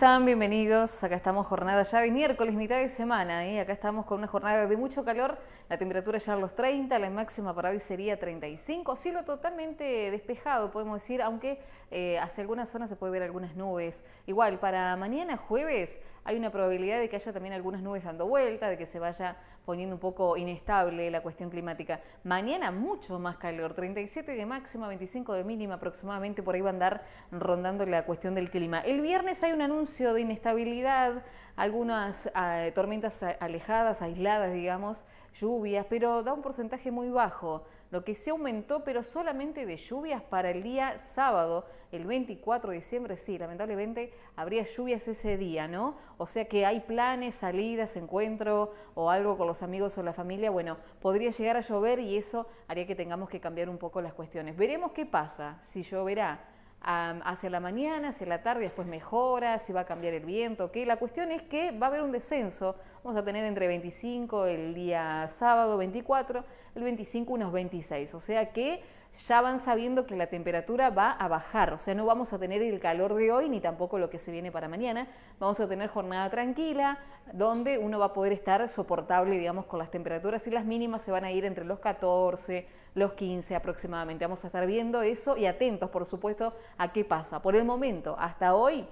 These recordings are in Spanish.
están? Bienvenidos. Acá estamos jornada ya de miércoles, mitad de semana. y ¿eh? Acá estamos con una jornada de mucho calor. La temperatura ya a los 30, la máxima para hoy sería 35. Cielo totalmente despejado, podemos decir, aunque eh, hacia algunas zonas se puede ver algunas nubes. Igual, para mañana jueves hay una probabilidad de que haya también algunas nubes dando vuelta, de que se vaya poniendo un poco inestable la cuestión climática. Mañana mucho más calor, 37 de máxima, 25 de mínima aproximadamente. Por ahí va a andar rondando la cuestión del clima. El viernes hay un anuncio de inestabilidad, algunas ah, tormentas alejadas, aisladas, digamos, lluvias, pero da un porcentaje muy bajo, lo que se aumentó, pero solamente de lluvias para el día sábado, el 24 de diciembre, sí, lamentablemente habría lluvias ese día, ¿no? O sea que hay planes, salidas, encuentro o algo con los amigos o la familia, bueno, podría llegar a llover y eso haría que tengamos que cambiar un poco las cuestiones. Veremos qué pasa, si lloverá hacia la mañana, hacia la tarde, después mejora, si va a cambiar el viento, ¿ok? La cuestión es que va a haber un descenso, vamos a tener entre 25 el día sábado, 24, el 25 unos 26, o sea que ya van sabiendo que la temperatura va a bajar, o sea, no vamos a tener el calor de hoy ni tampoco lo que se viene para mañana, vamos a tener jornada tranquila, donde uno va a poder estar soportable, digamos, con las temperaturas y las mínimas se van a ir entre los 14, los 15 aproximadamente, vamos a estar viendo eso y atentos, por supuesto, a qué pasa. Por el momento, hasta hoy,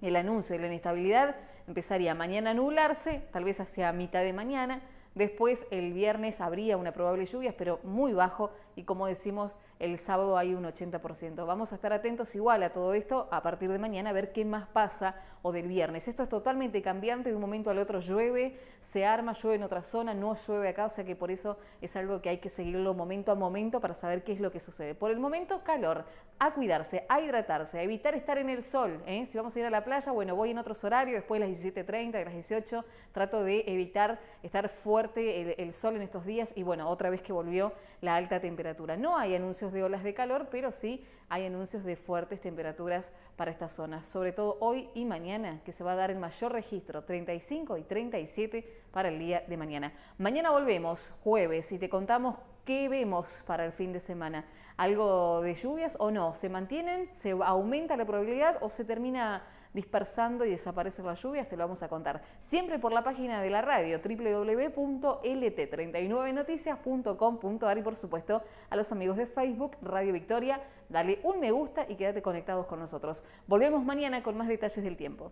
el anuncio de la inestabilidad empezaría mañana a nublarse, tal vez hacia mitad de mañana, Después el viernes habría una probable lluvia, pero muy bajo y como decimos, el sábado hay un 80%. Vamos a estar atentos igual a todo esto a partir de mañana, a ver qué más pasa o del viernes. Esto es totalmente cambiante, de un momento al otro llueve, se arma, llueve en otra zona, no llueve acá, o sea que por eso es algo que hay que seguirlo momento a momento para saber qué es lo que sucede. Por el momento, calor, a cuidarse, a hidratarse, a evitar estar en el sol. ¿eh? Si vamos a ir a la playa, bueno, voy en otros horarios, después de las 17.30, de las 18, trato de evitar estar fuerte el sol en estos días y bueno, otra vez que volvió la alta temperatura no hay anuncios de olas de calor, pero sí hay anuncios de fuertes temperaturas para esta zona, sobre todo hoy y mañana, que se va a dar el mayor registro, 35 y 37 para el día de mañana. Mañana volvemos, jueves, y te contamos ¿Qué vemos para el fin de semana? ¿Algo de lluvias o no? ¿Se mantienen? ¿Se aumenta la probabilidad o se termina dispersando y desaparecer las lluvias, te lo vamos a contar. Siempre por la página de la radio, www.lt39noticias.com.ar y por supuesto a los amigos de Facebook, Radio Victoria, dale un me gusta y quédate conectados con nosotros. Volvemos mañana con más detalles del tiempo.